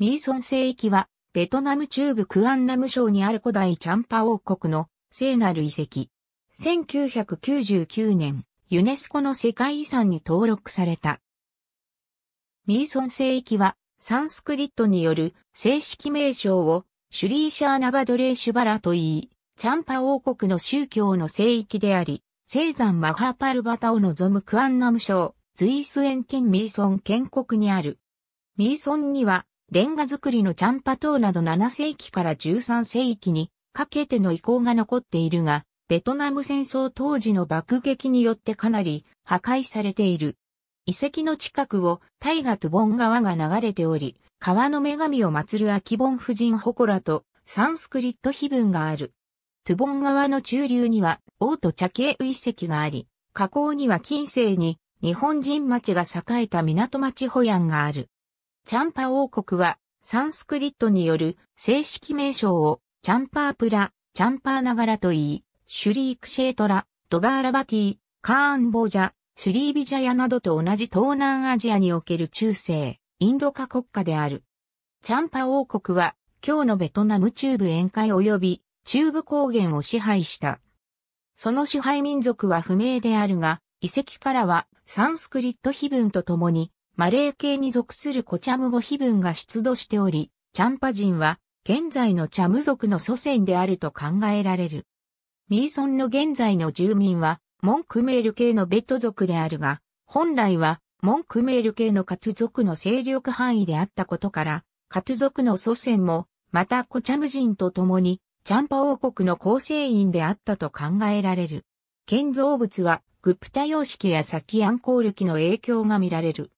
ミーソン聖域は、ベトナム中部クアンナム省にある古代チャンパ王国の聖なる遺跡。1999年、ユネスコの世界遺産に登録された。ミーソン聖域は、サンスクリットによる正式名称をシュリーシャーナバドレーシュバラと言い、チャンパ王国の宗教の聖域であり、聖山マハパルバタを望むクアンナム省、ズイスエン県ミーソン建国にある。ミーソンには、レンガ作りのチャンパ島など7世紀から13世紀にかけての遺構が残っているが、ベトナム戦争当時の爆撃によってかなり破壊されている。遺跡の近くを大河トゥボン川が流れており、川の女神を祀る秋ボン夫人祠とサンスクリット碑文がある。トゥボン川の中流には王都茶系遺跡があり、河口には近世に日本人町が栄えた港町ホヤンがある。チャンパ王国は、サンスクリットによる正式名称を、チャンパープラ、チャンパーナガラと言い、シュリークシェートラ、ドバーラバティ、カーンボジャ、シュリービジャヤなどと同じ東南アジアにおける中世、インド化国家である。チャンパ王国は、今日のベトナム中部沿海及び中部高原を支配した。その支配民族は不明であるが、遺跡からはサンスクリット碑文とともにマレー系に属するコチャム語碑文が出土しており、チャンパ人は現在のチャム族の祖先であると考えられる。ミーソンの現在の住民は、モンクメール系のベッド族であるが、本来は、モンクメール系のカト族の勢力範囲であったことから、カト族の祖先も、またコチャム人と共に、チャンパ王国の構成員であったと考えられる。建造物は、グプタ様式やサキアンコール機の影響が見られる。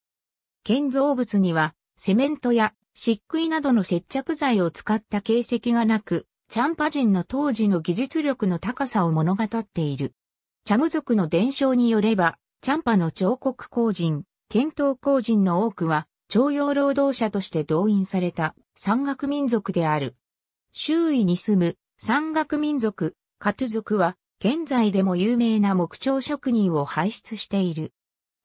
建造物には、セメントや漆喰などの接着剤を使った形跡がなく、チャンパ人の当時の技術力の高さを物語っている。チャム族の伝承によれば、チャンパの彫刻工人、剣討工人の多くは、徴用労働者として動員された山岳民族である。周囲に住む山岳民族、カトゥ族は、現在でも有名な木彫職人を輩出している。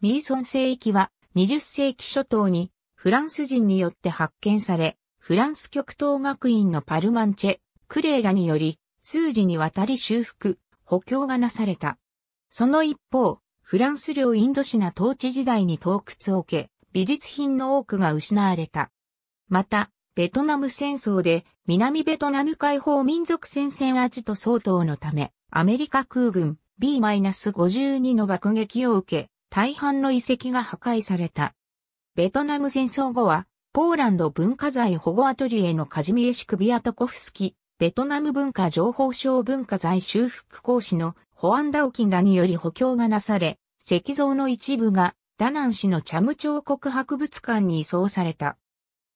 ミーソン聖域は、20世紀初頭にフランス人によって発見され、フランス極東学院のパルマンチェ、クレーラにより、数字にわたり修復、補強がなされた。その一方、フランス領インドシナ統治時代に洞窟を受け、美術品の多くが失われた。また、ベトナム戦争で南ベトナム解放民族戦線アジト相当のため、アメリカ空軍 B-52 の爆撃を受け、大半の遺跡が破壊された。ベトナム戦争後は、ポーランド文化財保護アトリエのカジミエシクビアトコフスキ、ベトナム文化情報省文化財修復講師のホアンダオキンらにより補強がなされ、石像の一部がダナン市のチャム彫刻博物館に移送された。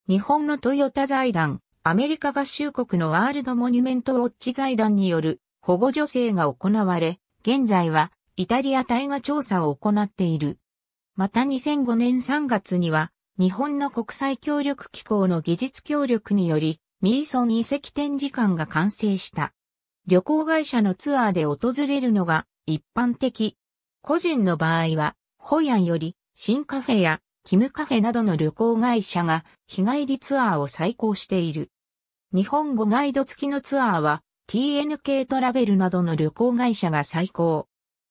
日本のトヨタ財団、アメリカ合衆国のワールドモニュメントウォッチ財団による保護助成が行われ、現在はイタリア大河調査を行っている。また2005年3月には、日本の国際協力機構の技術協力により、ミーソン遺跡展示館が完成した。旅行会社のツアーで訪れるのが一般的。個人の場合は、ホヤンより、新カフェやキムカフェなどの旅行会社が日帰りツアーを再行している。日本語ガイド付きのツアーは TNK トラベルなどの旅行会社が再行。